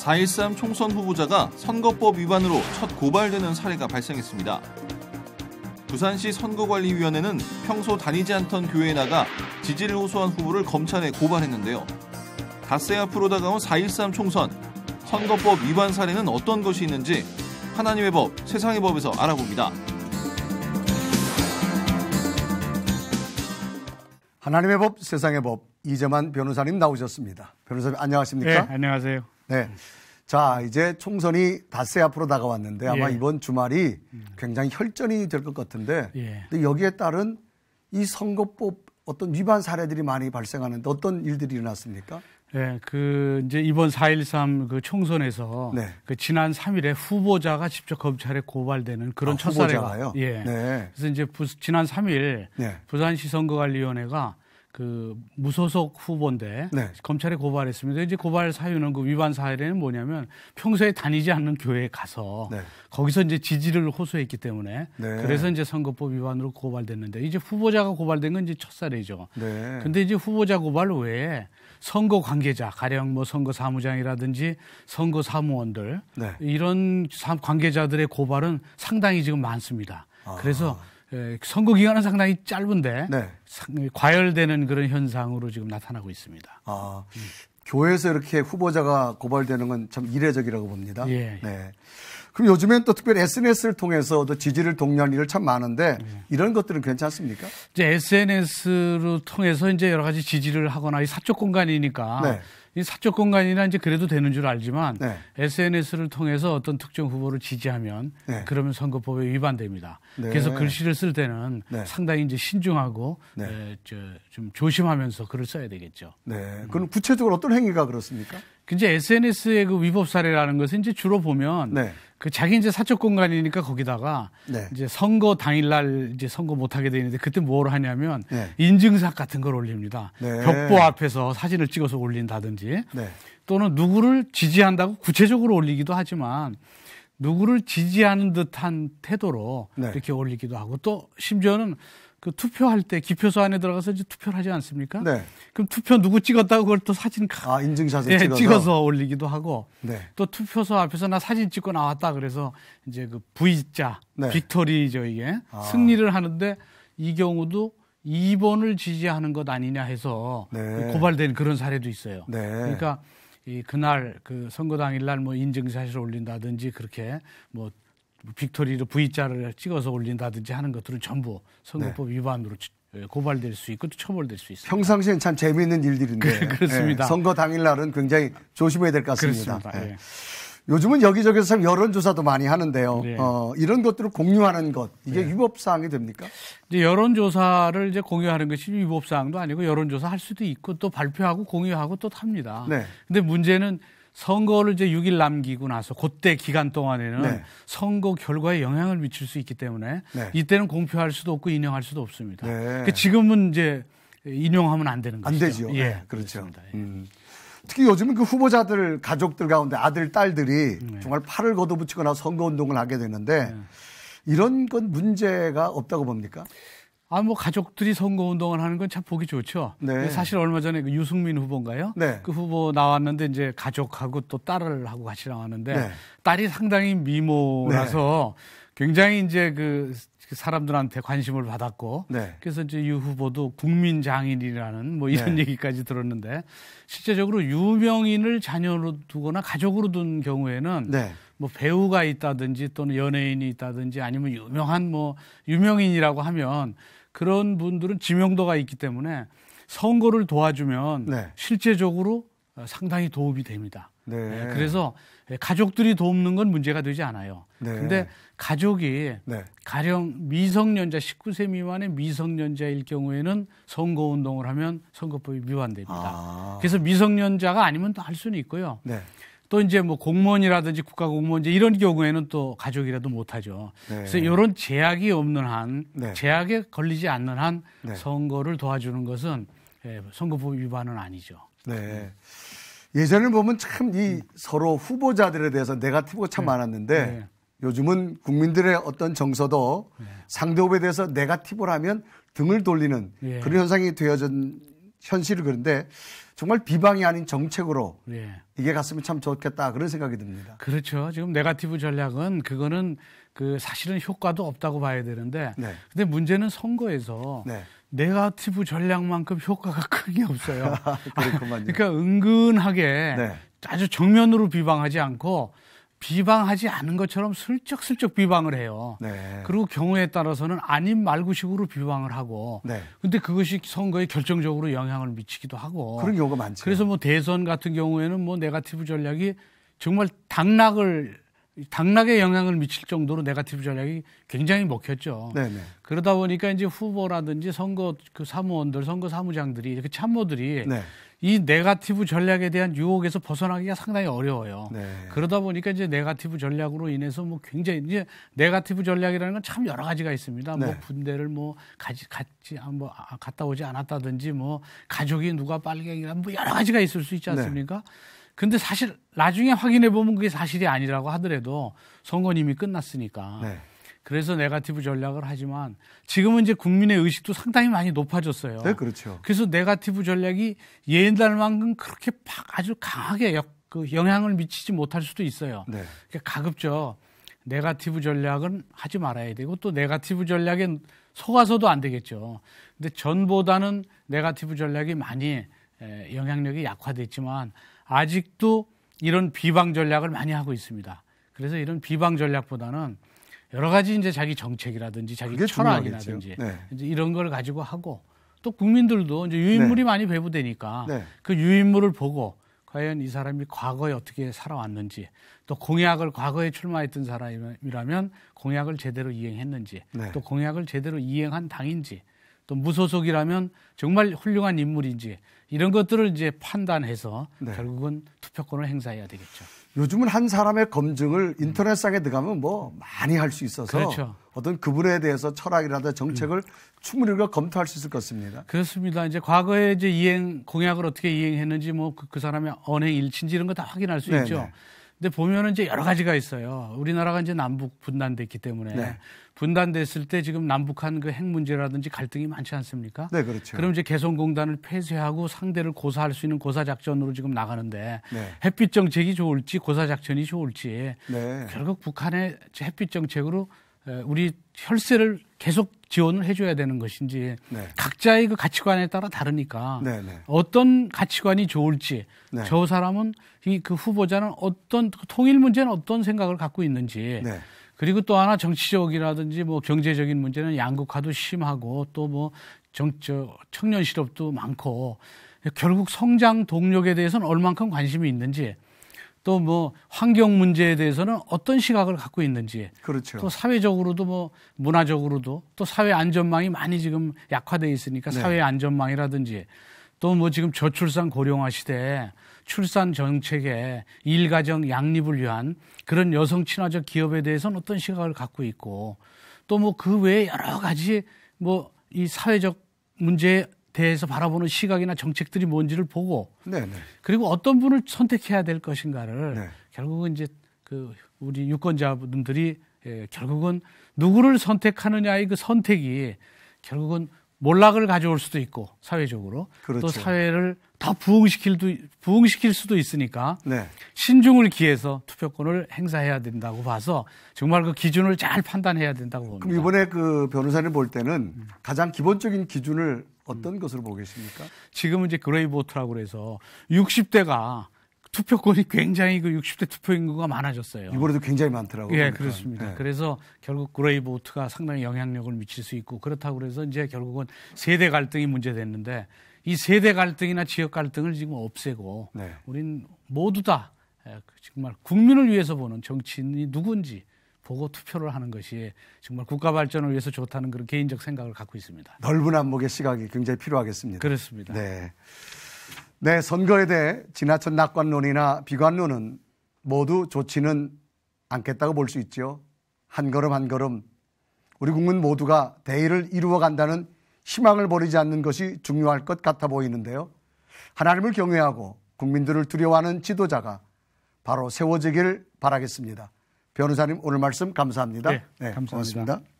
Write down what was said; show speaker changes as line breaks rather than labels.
4.13 총선 후보자가 선거법 위반으로 첫 고발되는 사례가 발생했습니다. 부산시 선거관리위원회는 평소 다니지 않던 교회에 나가 지지를 호소한 후보를 검찰에 고발했는데요. 닷새 앞으로 다가온 4.13 총선, 선거법 위반 사례는 어떤 것이 있는지 하나님의 법, 세상의 법에서 알아봅니다.
하나님의 법, 세상의 법, 이재만 변호사님 나오셨습니다. 변호사님 안녕하십니까? 네, 안녕하세요. 네. 자, 이제 총선이 닷새 앞으로 다가왔는데 아마 예. 이번 주말이 음. 굉장히 혈전이 될 것 같은데 예. 근데 여기에 따른 이 선거법 어떤 위반 사례들이 많이 발생하는데 어떤 일들이 일어났습니까?
네, 그 이제 이번 4.13 그 총선에서 네. 그 지난 3일에 후보자가 직접 검찰에 고발되는 그런 아, 첫후보가요 예. 네. 그래서 이제 부, 지난 3일 네. 부산시 선거관리위원회가 그 무소속 후보인데 네. 검찰에 고발했습니다. 이제 고발 사유는 그 위반 사례는 뭐냐면 평소에 다니지 않는 교회에 가서 네. 거기서 이제 지지를 호소했기 때문에 네. 그래서 이제 선거법 위반으로 고발됐는데 이제 후보자가 고발된 건 이제 첫 사례죠.
네. 근데
이제 후보자 고발 외에 선거 관계자 가령 뭐 선거 사무장이라든지 선거 사무원들 네. 이런 관계자들의 고발은 상당히 지금 많습니다. 아. 그래서 예, 선거 기간은 상당히 짧은데 네. 과열되는 그런
현상으로 지금 나타나고 있습니다. 아, 음. 교회에서 이렇게 후보자가 고발되는 건 참 이례적이라고 봅니다. 예. 네. 그럼 요즘엔 또 특별히 SNS를 통해서 지지를 독려하는 일을 참 많은데 예. 이런 것들은 괜찮습니까?
이제 SNS로 통해서 이제 여러 가지 지지를 하거나 이 사적 공간이니까 네. 이 사적 공간이나 이제 그래도 되는 줄 알지만 네. SNS를 통해서 어떤 특정 후보를 지지하면 네. 그러면 선거법에 위반됩니다.
네. 그래서 글씨를
쓸 때는 네. 상당히 이제 신중하고
네. 에, 저, 좀
조심하면서
글을 써야 되겠죠. 네. 그럼 구체적으로 어떤 행위가 그렇습니까?
이제 SNS의 그 위법 사례라는 것은 이제 주로 보면 네. 그 자기 이제 사적 공간이니까 거기다가 네. 이제 선거 당일날 이제 선거 못 하게 되는데 그때 뭘 하냐면 네. 인증샷 같은 걸 올립니다. 네. 벽보 앞에서 사진을 찍어서 올린다든지 한다 네. 또는 누구를 지지한다고 구체적으로 올리기도 하지만 누구를 지지하는 듯한 태도로 네. 이렇게 올리기도 하고 또 심지어는 그 투표할 때 기표소 안에 들어가서 이제 투표를 하지 않습니까? 네. 그럼 투표 누구 찍었다고 그걸 또 사진
아 인증샷을 네, 찍어서. 찍어서
올리기도 하고 네. 또 투표소 앞에서 나 사진 찍고 나왔다 그래서 이제 그 V자 빅토리죠 네. 이게 아. 승리를 하는데 이 경우도 2번을 지지하는 것 아니냐 해서 네. 그 고발된 그런 사례도 있어요. 네. 그러니까 이 그날 그 선거 당일날 뭐 인증샷을 올린다든지 그렇게 뭐 빅토리로 V자를 찍어서 올린다든지 하는 것들은 전부 선거법 네. 위반으로 예, 고발될 수 있고 또 처벌될 수 있습니다.
평상시엔 참 재미있는 일들인데 그, 렇습니다 예, 선거 당일날은 굉장히 조심해야 될 것 같습니다. 그렇습니다. 예. 예. 요즘은 여기저기서 여론조사도 많이 하는데요. 네. 어, 이런 것들을 공유하는 것 이게 네. 위법 사항이 됩니까?
이제 여론조사를 이제 공유하는 것이 위법 사항도 아니고 여론조사 할 수도 있고 또 발표하고 공유하고 또 합니다. 네. 근데 문제는 선거를 이제 6일 남기고 나서 그때 기간 동안에는 네. 선거 결과에 영향을 미칠 수 있기 때문에 네. 이때는 공표할 수도 없고 인용할 수도 없습니다. 그 지금은 이제 인용하면
안 되는 거죠. 안 되죠. 예, 네, 그렇죠. 예. 음. 특히 요즘은 그 후보자들 가족들 가운데 아들 딸들이 네. 정말 팔을 걷어붙이거나 선거 운동을 하게 되는데 네. 이런 건 문제가 없다고 봅니까?
아, 뭐 가족들이 선거 운동을 하는 건 참 보기 좋죠. 네. 사실 얼마 전에 그 유승민 후보인가요? 네. 그 후보 나왔는데 이제 가족하고 또 딸을 하고 같이 나왔는데 네. 딸이 상당히 미모라서 네. 굉장히 이제 그 사람들한테 관심을 받았고 네. 그래서 이제 유 후보도 국민 장인이라는 뭐 이런 네. 얘기까지 들었는데 실제적으로 유명인을 자녀로 두거나 가족으로 둔 경우에는 네. 뭐 배우가 있다든지 또는 연예인이 있다든지 아니면 유명한 뭐 유명인이라고 하면 그런 분들은 지명도가 있기 때문에 선거를 도와주면 네. 실제적으로 상당히 도움이 됩니다.
네. 네, 그래서
예, 가족들이 돕는 건 문제가 되지 않아요. 네. 근데 가족이 네. 가령 미성년자 19세 미만의 미성년자일 경우에는 선거 운동을 하면 선거법이 위반됩니다. 아. 그래서 미성년자가 아니면 또 할 수는 있고요. 네. 또 이제 뭐 공무원이라든지 국가 공무원 이제 이런 경우에는 또 가족이라도 못하죠. 네. 그래서 이런 제약이 없는 한 네. 제약에 걸리지 않는 한 네. 선거를 도와주는 것은 예, 선거법 위반은 아니죠.
네. 음. 예전에 보면 참 이 서로 후보자들에 대해서 네가티브가 참 네. 많았는데 네. 요즘은 국민들의 어떤 정서도 네. 상대 후보에 대해서 네가티브라면 등을 돌리는 예. 그런 현상이 되어진 현실을 그런데 정말 비방이 아닌 정책으로 예. 이게 갔으면 참 좋겠다 그런 생각이 듭니다.
그렇죠. 지금 네가티브 전략은 그거는 그 사실은 효과도 없다고 봐야 되는데 네. 근데 문제는 선거에서 네. 네가티브 전략만큼 효과가 크게 없어요. 그러니까 은근하게 네. 아주 정면으로 비방하지 않고 비방하지 않은 것처럼 슬쩍슬쩍 비방을 해요. 네. 그리고 경우에 따라서는 아닌 말구식으로 비방을 하고. 네. 근데 그것이 선거에 결정적으로 영향을 미치기도 하고. 그런 경우가 많죠. 그래서 뭐 대선 같은 경우에는 뭐 네가티브 전략이 정말 당락을 당락에 영향을 미칠 정도로 네가티브 전략이 굉장히 먹혔죠. 네네. 그러다 보니까 이제 후보라든지 선거 그 사무원들, 선거 사무장들이 이렇게 참모들이 네. 이 네가티브 전략에 대한 유혹에서 벗어나기가 상당히 어려워요. 네. 그러다 보니까 이제 네가티브 전략으로 인해서 뭐 굉장히 이제 네가티브 전략이라는 건 참 여러 가지가 있습니다. 뭐 네. 뭐 군대를 뭐 가지 같이 아, 뭐 아, 갔다 오지 않았다든지 뭐 가족이 누가 빨갱이라 뭐 여러 가지가 있을 수 있지 네. 않습니까? 네. 근데 사실 나중에 확인해 보면 그게 사실이 아니라고 하더라도 선거 이미 끝났으니까. 네. 그래서 네가티브 전략을 하지만 지금은 이제 국민의 의식도 상당히 많이 높아졌어요. 네, 그렇죠. 그래서 네가티브 전략이 옛날만큼 그렇게 막 아주 강하게 역, 그 영향을 미치지 못할 수도 있어요. 네. 그러니까 가급적 네가티브 전략은 하지 말아야 되고 또 네가티브 전략에 속아서도 안 되겠죠. 근데 전보다는 네가티브 전략이 많이 영향력이 약화됐지만 아직도 이런 비방 전략을 많이 하고 있습니다. 그래서 이런 비방 전략보다는 여러 가지 이제 자기 정책이라든지 자기 철학이라든지 네. 이제 이런 걸 가지고 하고 또 국민들도 이제 유인물이 네. 많이 배부되니까 네. 그 유인물을 보고 과연 이 사람이 과거에 어떻게 살아왔는지 또 공약을 과거에 출마했던 사람이라면 공약을 제대로 이행했는지 네. 또 공약을 제대로 이행한 당인지 또 무소속이라면 정말 훌륭한 인물인지 이런 것들을 이제 판단해서 네. 결국은 투표권을 행사해야 되겠죠.
요즘은 한 사람의 검증을 인터넷상에 들어가면 뭐 많이 할 수 있어서 그렇죠. 어떤 그분에 대해서 철학이라든가 정책을 음. 충분히 우리가 검토할 수 있을 것 같습니다.
그렇습니다. 이제 과거에 이제 이행 공약을 어떻게 이행했는지 뭐그 그 사람의 언행 일치인지 이런 거 다 확인할 수 네네. 있죠. 네. 근데 보면은 이제 여러 가지가 있어요. 우리나라가 이제 남북 분단됐기 때문에 네. 분단됐을 때 지금 남북한 그 핵 문제라든지 갈등이 많지 않습니까? 네, 그렇죠. 그럼 이제 개성공단을 폐쇄하고 상대를 고사할 수 있는 고사 작전으로 지금 나가는데 네. 햇빛 정책이 좋을지 고사 작전이 좋을지 네. 결국 북한의 햇빛 정책으로 우리 혈세를 계속 지원을 해줘야 되는 것인지 네. 각자의 그 가치관에 따라 다르니까 네, 네. 어떤 가치관이 좋을지 네. 저 사람은 이그 후보자는 어떤 그 통일 문제는 어떤 생각을 갖고 있는지 네. 그리고 또 하나 정치적이라든지 뭐 경제적인 문제는 양극화도 심하고 또 뭐 정저 청년 실업도 많고 결국 성장 동력에 대해서는 얼만큼 관심이 있는지 또뭐 환경 문제에 대해서는 어떤 시각을 갖고 있는지 그렇죠. 또 사회적으로도 뭐 문화적으로도 또 사회 안전망이 많이 지금 약화돼 있으니까 네. 사회 안전망이라든지 또 뭐 지금 저출산 고령화 시대에 출산 정책에 일가정 양립을 위한 그런 여성 친화적 기업에 대해서는 어떤 시각을 갖고 있고 또 뭐 그 외에 여러 가지 뭐 이 사회적 문제에 대해서 바라보는 시각이나 정책들이 뭔지를 보고 네네. 네. 그리고 어떤 분을 선택해야 될 것인가를 네. 결국은 이제 그 우리 유권자분들이 예, 결국은 누구를 선택하느냐의 그 선택이 결국은 몰락을 가져올 수도 있고 사회적으로 그렇죠. 또 사회를 더 부흥시킬, 부흥시킬 수도 있으니까 네. 신중을 기해서 투표권을 행사해야 된다고 봐서 정말 그 기준을 잘 판단해야 된다고 봅니다.
그럼 이번에 그 변호사님 볼 때는 가장 기본적인 기준을 어떤 음. 것으로 보고 계십니까?
지금은 이제 그레이보트라고 그래서 60대가 투표권이 굉장히 그 60대 투표 인구가 많아졌어요. 이번에도
굉장히 많더라고요. 예, 그렇습니다 네.
그래서 결국 그레이 보트가 상당히 영향력을 미칠 수 있고 그렇다고 그래서 이제 결국은 세대 갈등이 문제됐는데 이 세대 갈등이나 지역 갈등을 지금 없애고 네. 우린 모두 다 예, 그 정말 국민을 위해서 보는 정치인이 누군지 보고 투표를 하는 것이 정말 국가 발전을 위해서 좋다는 그런 개인적 생각을 갖고 있습니다.
넓은 안목의 시각이 굉장히 필요하겠습니다. 그렇습니다. 네. 네, 선거에 대해 지나친 낙관론이나 비관론은 모두 좋지는 않겠다고 볼 수 있죠. 한 걸음 한 걸음 우리 국민 모두가 대의를 이루어 간다는 희망을 버리지 않는 것이 중요할 것 같아 보이는데요. 하나님을 경외하고 국민들을 두려워하는 지도자가 바로 세워지길 바라겠습니다. 변호사님 오늘 말씀 감사합니다. 네, 네 감사합니다. 고맙습니다.